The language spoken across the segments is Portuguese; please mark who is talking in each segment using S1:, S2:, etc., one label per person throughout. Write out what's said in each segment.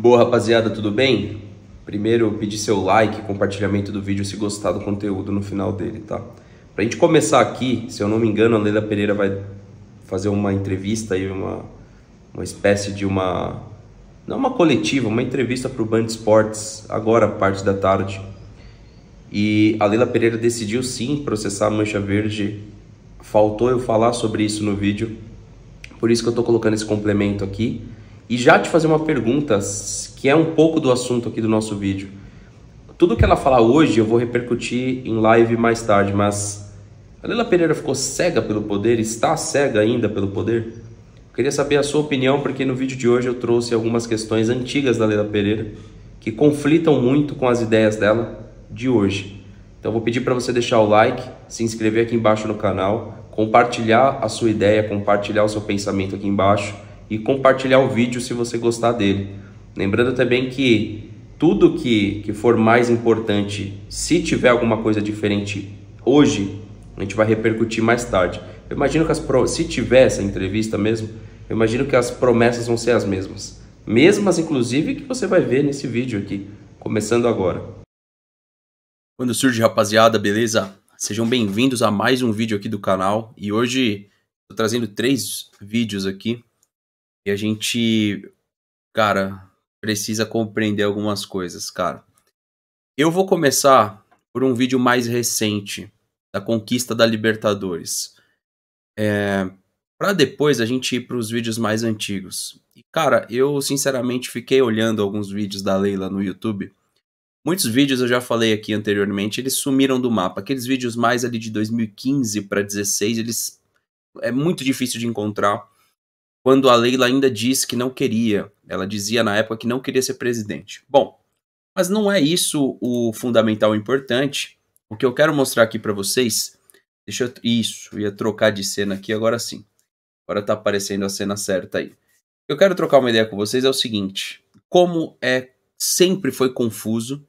S1: Boa rapaziada, tudo bem? Primeiro, pedir seu like, compartilhamento do vídeo se gostar do conteúdo no final dele, tá? Pra gente começar aqui, se eu não me engano, a Leila Pereira vai fazer uma entrevista aí, uma, uma espécie de uma... Não uma coletiva, uma entrevista pro Band Esportes, agora, parte da tarde. E a Leila Pereira decidiu sim processar a Mancha Verde. Faltou eu falar sobre isso no vídeo, por isso que eu tô colocando esse complemento aqui. E já te fazer uma pergunta, que é um pouco do assunto aqui do nosso vídeo. Tudo que ela falar hoje eu vou repercutir em live mais tarde, mas a Leila Pereira ficou cega pelo poder? Está cega ainda pelo poder? Eu queria saber a sua opinião, porque no vídeo de hoje eu trouxe algumas questões antigas da Leila Pereira que conflitam muito com as ideias dela de hoje. Então eu vou pedir para você deixar o like, se inscrever aqui embaixo no canal, compartilhar a sua ideia, compartilhar o seu pensamento aqui embaixo e compartilhar o vídeo se você gostar dele. Lembrando também que tudo que, que for mais importante, se tiver alguma coisa diferente hoje, a gente vai repercutir mais tarde. Eu imagino que as se tiver essa entrevista mesmo, eu imagino que as promessas vão ser as mesmas. Mesmas, inclusive, que você vai ver nesse vídeo aqui, começando agora. Quando surge, rapaziada, beleza? Sejam bem-vindos a mais um vídeo aqui do canal e hoje estou trazendo três vídeos aqui e a gente, cara, precisa compreender algumas coisas, cara. Eu vou começar por um vídeo mais recente da conquista da Libertadores. É, para depois a gente ir para os vídeos mais antigos. E cara, eu sinceramente fiquei olhando alguns vídeos da Leila no YouTube. Muitos vídeos eu já falei aqui anteriormente, eles sumiram do mapa. Aqueles vídeos mais ali de 2015 para 16, eles é muito difícil de encontrar quando a Leila ainda disse que não queria. Ela dizia na época que não queria ser presidente. Bom, mas não é isso o fundamental importante. O que eu quero mostrar aqui para vocês. Deixa eu. Isso, eu ia trocar de cena aqui agora sim. Agora tá aparecendo a cena certa aí. Eu quero trocar uma ideia com vocês é o seguinte: como é sempre foi confuso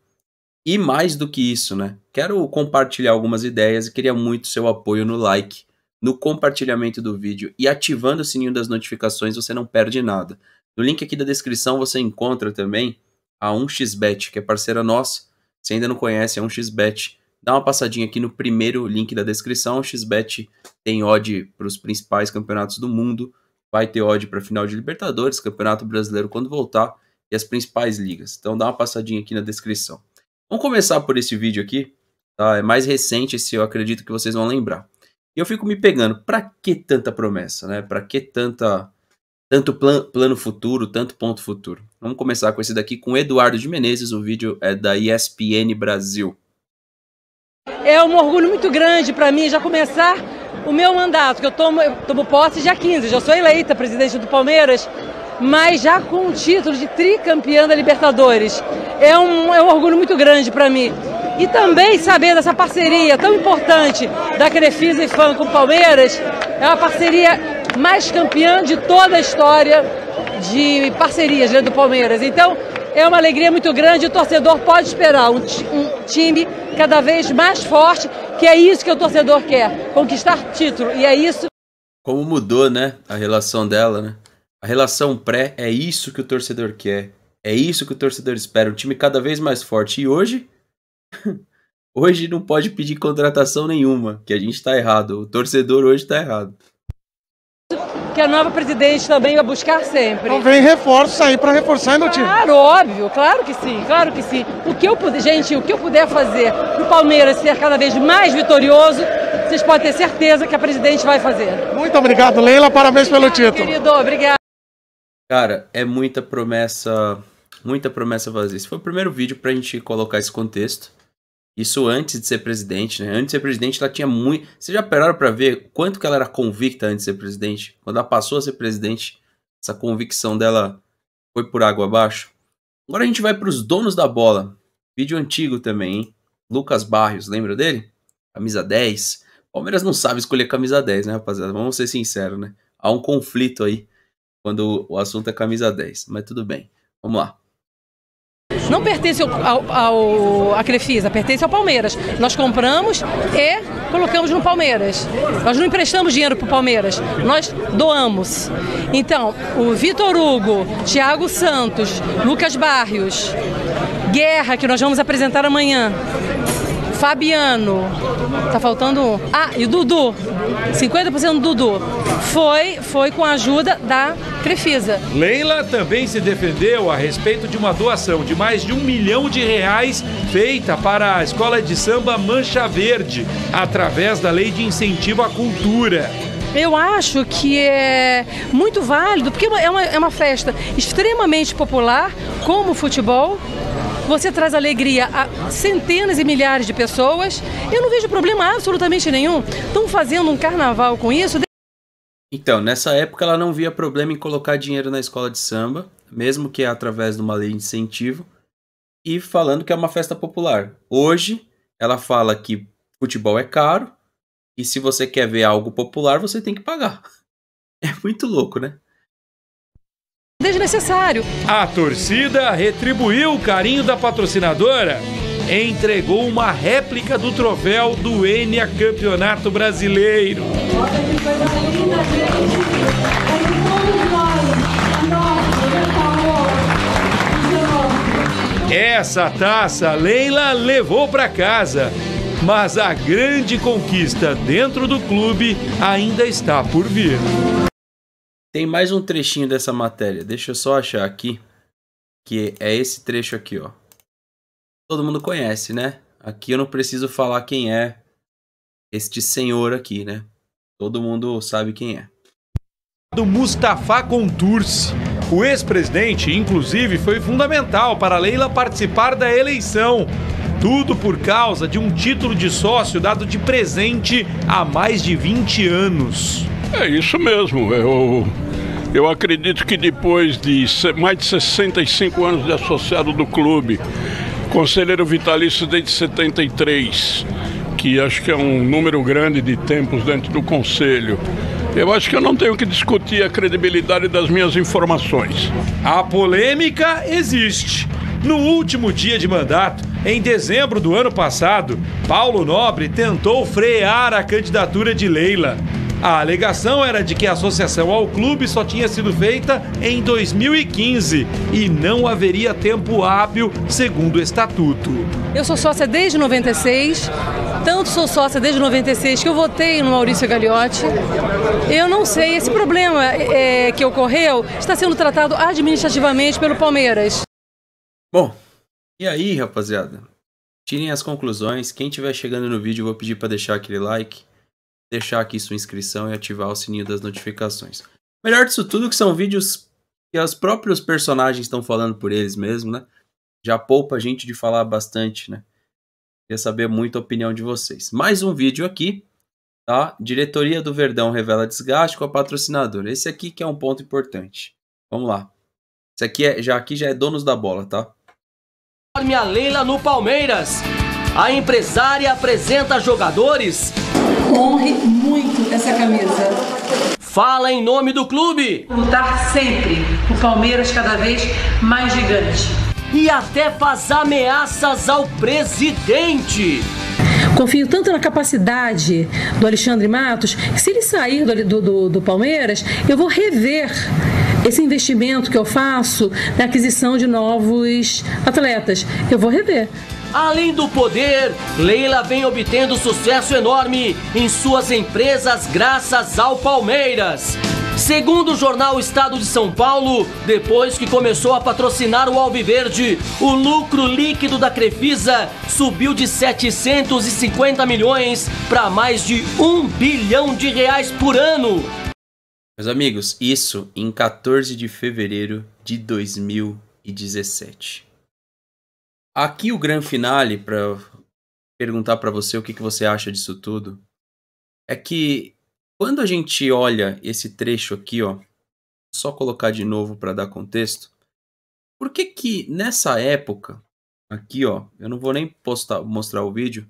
S1: e mais do que isso, né? Quero compartilhar algumas ideias e queria muito seu apoio no like no compartilhamento do vídeo e ativando o sininho das notificações, você não perde nada. No link aqui da descrição você encontra também a 1xBet, que é parceira nossa. Se ainda não conhece a é 1xBet, dá uma passadinha aqui no primeiro link da descrição. A 1xBet tem odd para os principais campeonatos do mundo, vai ter odd para final de Libertadores, Campeonato Brasileiro quando voltar e as principais ligas. Então dá uma passadinha aqui na descrição. Vamos começar por esse vídeo aqui, tá? É mais recente, esse eu acredito que vocês vão lembrar. E eu fico me pegando, para que tanta promessa, né? Para que tanta tanto plan, plano futuro, tanto ponto futuro? Vamos começar com esse daqui com Eduardo de Menezes, o vídeo é da ESPN Brasil.
S2: É um orgulho muito grande para mim já começar o meu mandato, que eu tomo, eu tomo posse dia 15, já sou eleita presidente do Palmeiras, mas já com o título de tricampeã da Libertadores. É um, é um orgulho muito grande para mim e também saber dessa parceria tão importante da Crefisa e Fã com o Palmeiras. É uma parceria mais campeã de toda a história de parcerias né, do Palmeiras. Então, é uma alegria muito grande. O torcedor pode esperar um, um, time cada vez mais forte, que é isso que o torcedor quer, conquistar título. E é isso.
S1: Como mudou, né, a relação dela, né? A relação pré é isso que o torcedor quer. É isso que o torcedor espera, um time cada vez mais forte. E hoje, hoje não pode pedir contratação nenhuma, que a gente está errado. O torcedor hoje está errado.
S2: Que a nova presidente também vai buscar sempre. Então vem reforço aí para reforçar no time. Claro, óbvio, claro que sim, claro que sim. O que eu puder, gente, o que eu puder fazer para o Palmeiras ser cada vez mais vitorioso, vocês podem ter certeza que a presidente vai fazer. Muito obrigado, Leila, parabéns obrigado, pelo ah, título. Querido, obrigado.
S1: Cara, é muita promessa, muita promessa vazia. Esse foi o primeiro vídeo pra gente colocar esse contexto. Isso antes de ser presidente, né? Antes de ser presidente, ela tinha muito. Você já pararam para ver quanto que ela era convicta antes de ser presidente? Quando ela passou a ser presidente, essa convicção dela foi por água abaixo. Agora a gente vai para os donos da bola. Vídeo antigo também, hein? Lucas Barrios, lembra dele? Camisa 10. Palmeiras não sabe escolher camisa 10, né, rapaziada? Vamos ser sinceros, né? Há um conflito aí quando o assunto é camisa 10, mas tudo bem. Vamos lá
S2: não pertence ao, ao, Crefisa, pertence ao Palmeiras. Nós compramos e colocamos no Palmeiras. Nós não emprestamos dinheiro para o Palmeiras, nós doamos. Então, o Vitor Hugo, Thiago Santos, Lucas Barrios, Guerra, que nós vamos apresentar amanhã, Fabiano, tá faltando um. Ah, e o Dudu, 50% do Dudu. Foi, foi com a ajuda da Crefisa.
S3: Leila também se defendeu a respeito de uma doação de mais de um milhão de reais feita para a Escola de Samba Mancha Verde, através da Lei de Incentivo à Cultura.
S2: Eu acho que é muito válido, porque é uma, é uma é festa extremamente popular, como o futebol, você traz alegria a centenas e milhares de pessoas. Eu não vejo problema absolutamente nenhum. Estão fazendo um carnaval com isso.
S1: Então, nessa época ela não via problema em colocar dinheiro na escola de samba, mesmo que através de uma lei de incentivo, e falando que é uma festa popular. Hoje, ela fala que futebol é caro e se você quer ver algo popular, você tem que pagar. É muito louco, né?
S3: desnecessário.
S1: A torcida
S3: retribuiu o carinho da patrocinadora. Entregou uma réplica do troféu do Enia Campeonato Brasileiro. É Essa taça Leila levou para casa,
S1: mas a grande conquista dentro do clube ainda está por vir. Tem mais um trechinho dessa matéria. Deixa eu só achar aqui. Que é esse trecho aqui, ó. Todo mundo conhece, né? Aqui eu não preciso falar quem é este senhor aqui, né? Todo mundo sabe quem é. Do Mustafa Contursi. O ex-presidente, inclusive, foi
S3: fundamental para Leila participar da eleição. Tudo por causa de um título de sócio dado de presente há mais de 20 anos. É isso mesmo. Eu, eu acredito que depois de mais de 65 anos de associado do clube, conselheiro vitalício desde 73, que acho que é um número grande de tempos dentro do conselho. Eu acho que eu não tenho que discutir a credibilidade das minhas informações. A polêmica existe. No último dia de mandato, em dezembro do ano passado, Paulo Nobre tentou frear a candidatura de Leila. A alegação era de que a associação ao clube só tinha sido feita em 2015 e não haveria tempo hábil segundo o estatuto.
S2: Eu sou sócia desde 96, tanto sou sócia desde 96 que eu votei no Maurício Gagliotti. Eu não sei, esse problema é, é que ocorreu está sendo tratado administrativamente pelo Palmeiras.
S1: Bom, e aí, rapaziada? Tirem as conclusões. Quem estiver chegando no vídeo, eu vou pedir para deixar aquele like, deixar aqui sua inscrição e ativar o sininho das notificações. Melhor disso tudo que são vídeos que os próprios personagens estão falando por eles mesmos, né? Já poupa a gente de falar bastante, né? Queria saber muito a opinião de vocês. Mais um vídeo aqui, tá? Diretoria do Verdão revela desgaste com a patrocinadora. Esse aqui que é um ponto importante. Vamos lá. Esse aqui é, já aqui já é donos da bola, tá? a Leila no Palmeiras. A empresária apresenta jogadores.
S2: Honre muito essa
S1: camisa. Fala em nome do clube.
S2: Lutar sempre. O Palmeiras cada vez mais gigante.
S3: E até faz ameaças ao presidente.
S2: Confio tanto na capacidade do Alexandre Matos que se ele sair do, do, do Palmeiras, eu vou rever esse investimento que eu faço na aquisição de novos atletas. Eu vou rever.
S1: Além do poder, Leila vem obtendo sucesso enorme em suas empresas graças ao Palmeiras. Segundo o jornal Estado de São Paulo, depois que começou a patrocinar o Alviverde, o lucro líquido da Crefisa subiu de 750 milhões para mais de 1 bilhão de reais por ano. Meus amigos, isso em 14 de fevereiro de 2017. Aqui o grande finale para perguntar para você o que, que você acha disso tudo é que quando a gente olha esse trecho aqui, ó, só colocar de novo para dar contexto. Por que que nessa época aqui, ó, eu não vou nem postar, mostrar o vídeo,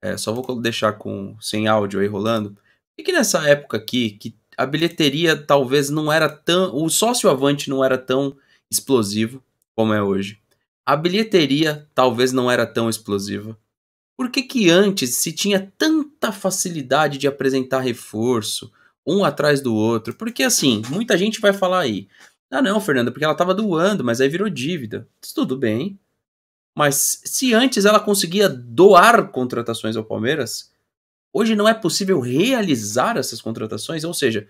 S1: é, só vou deixar com sem áudio aí rolando. Por que, que nessa época aqui que a bilheteria talvez não era tão, o sócio avante não era tão explosivo como é hoje. A bilheteria talvez não era tão explosiva. Por que, que antes se tinha tanta facilidade de apresentar reforço, um atrás do outro? Porque assim, muita gente vai falar aí, ah não, Fernanda, porque ela estava doando, mas aí virou dívida. tudo bem. Mas se antes ela conseguia doar contratações ao Palmeiras, hoje não é possível realizar essas contratações, ou seja,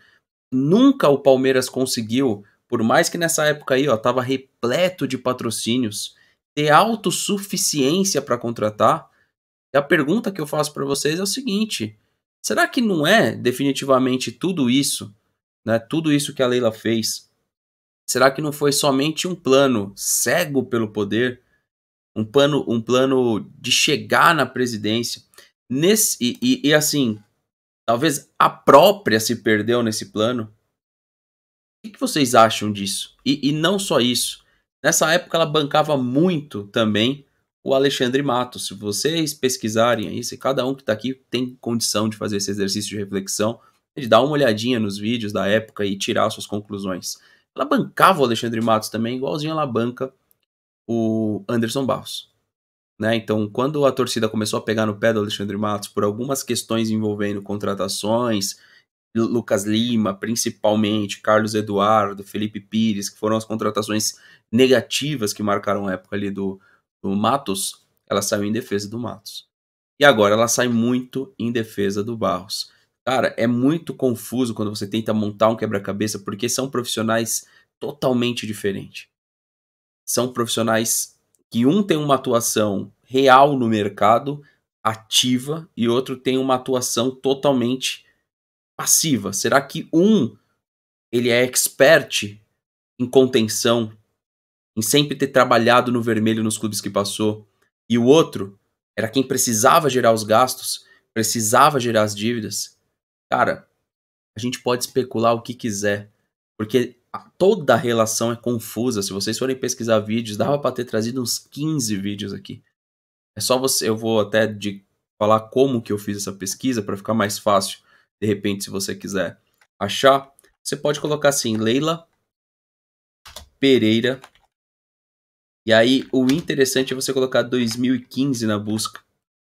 S1: nunca o Palmeiras conseguiu, por mais que nessa época aí, estava tava repleto de patrocínios, ter autossuficiência para contratar e a pergunta que eu faço para vocês é o seguinte: será que não é definitivamente tudo isso, né? Tudo isso que a Leila fez? Será que não foi somente um plano cego pelo poder, um plano, um plano de chegar na presidência? Nesse e, e, e assim, talvez a própria se perdeu nesse plano. O que vocês acham disso? E, e não só isso. Nessa época ela bancava muito também o Alexandre Matos. Se vocês pesquisarem aí, se cada um que está aqui tem condição de fazer esse exercício de reflexão, de dar uma olhadinha nos vídeos da época e tirar suas conclusões. Ela bancava o Alexandre Matos também, igualzinho ela banca o Anderson Barros. Né? Então, quando a torcida começou a pegar no pé do Alexandre Matos por algumas questões envolvendo contratações, Lucas Lima, principalmente, Carlos Eduardo, Felipe Pires, que foram as contratações negativas que marcaram a época ali do, do Matos, ela saiu em defesa do Matos. E agora ela sai muito em defesa do Barros. Cara, é muito confuso quando você tenta montar um quebra-cabeça, porque são profissionais totalmente diferentes. São profissionais que um tem uma atuação real no mercado, ativa, e outro tem uma atuação totalmente passiva. Será que um ele é expert em contenção em sempre ter trabalhado no vermelho nos clubes que passou, e o outro era quem precisava gerar os gastos, precisava gerar as dívidas. Cara, a gente pode especular o que quiser, porque toda a relação é confusa. Se vocês forem pesquisar vídeos, dava para ter trazido uns 15 vídeos aqui. É só você, eu vou até de falar como que eu fiz essa pesquisa para ficar mais fácil, de repente, se você quiser achar. Você pode colocar assim, Leila Pereira e aí, o interessante é você colocar 2015 na busca.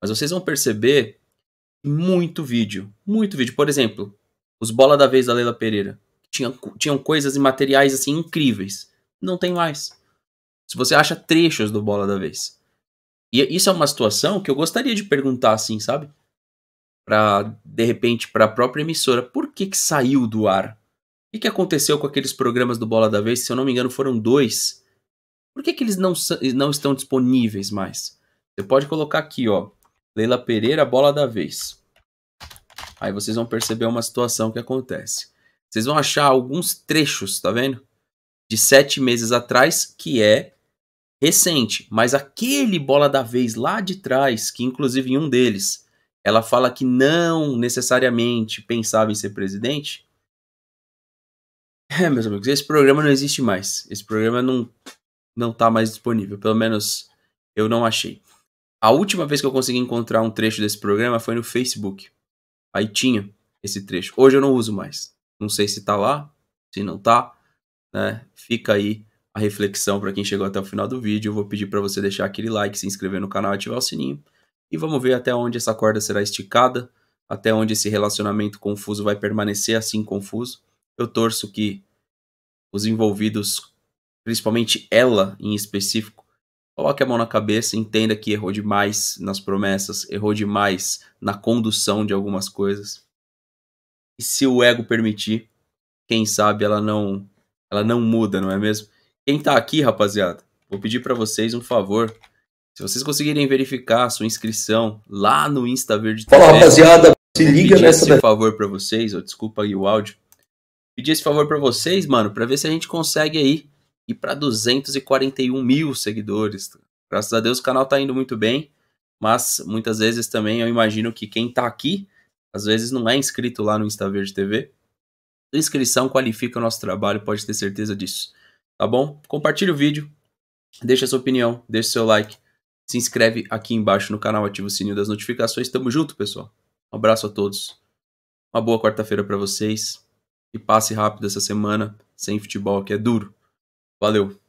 S1: Mas vocês vão perceber muito vídeo, muito vídeo. Por exemplo, os Bola da Vez da Leila Pereira. Tinham, tinham coisas e materiais assim incríveis. Não tem mais. Se você acha trechos do Bola da Vez. E é, isso é uma situação que eu gostaria de perguntar assim, sabe? Pra, de repente, para a própria emissora. Por que que saiu do ar? O que, que aconteceu com aqueles programas do Bola da Vez? Se eu não me engano, foram dois por que, que eles não, não estão disponíveis mais? Você pode colocar aqui, ó. Leila Pereira, bola da vez. Aí vocês vão perceber uma situação que acontece. Vocês vão achar alguns trechos, tá vendo? De sete meses atrás, que é recente. Mas aquele bola da vez lá de trás, que inclusive em um deles, ela fala que não necessariamente pensava em ser presidente. É, meus amigos, esse programa não existe mais. Esse programa não não tá mais disponível. Pelo menos eu não achei. A última vez que eu consegui encontrar um trecho desse programa foi no Facebook. Aí tinha esse trecho. Hoje eu não uso mais. Não sei se tá lá, se não tá, né? Fica aí a reflexão para quem chegou até o final do vídeo. Eu vou pedir para você deixar aquele like, se inscrever no canal, ativar o sininho e vamos ver até onde essa corda será esticada, até onde esse relacionamento confuso vai permanecer assim confuso. Eu torço que os envolvidos principalmente ela em específico, coloque a mão na cabeça, entenda que errou demais nas promessas, errou demais na condução de algumas coisas. E se o ego permitir, quem sabe ela não ela não muda, não é mesmo? Quem tá aqui, rapaziada, vou pedir para vocês um favor. Se vocês conseguirem verificar a sua inscrição lá no Insta Verde Fala, TV, rapaziada, se liga nessa esse favor para vocês, ou desculpa aí o áudio. Pedir esse favor para vocês, mano, para ver se a gente consegue aí e para 241 mil seguidores. Graças a Deus o canal está indo muito bem, mas muitas vezes também eu imagino que quem está aqui, às vezes não é inscrito lá no Insta Verde TV. A inscrição qualifica o nosso trabalho, pode ter certeza disso. Tá bom? Compartilhe o vídeo, deixa sua opinião, deixa seu like, se inscreve aqui embaixo no canal, ativa o sininho das notificações. Tamo junto, pessoal. Um abraço a todos. Uma boa quarta-feira para vocês. E passe rápido essa semana sem futebol, que é duro. Valeu!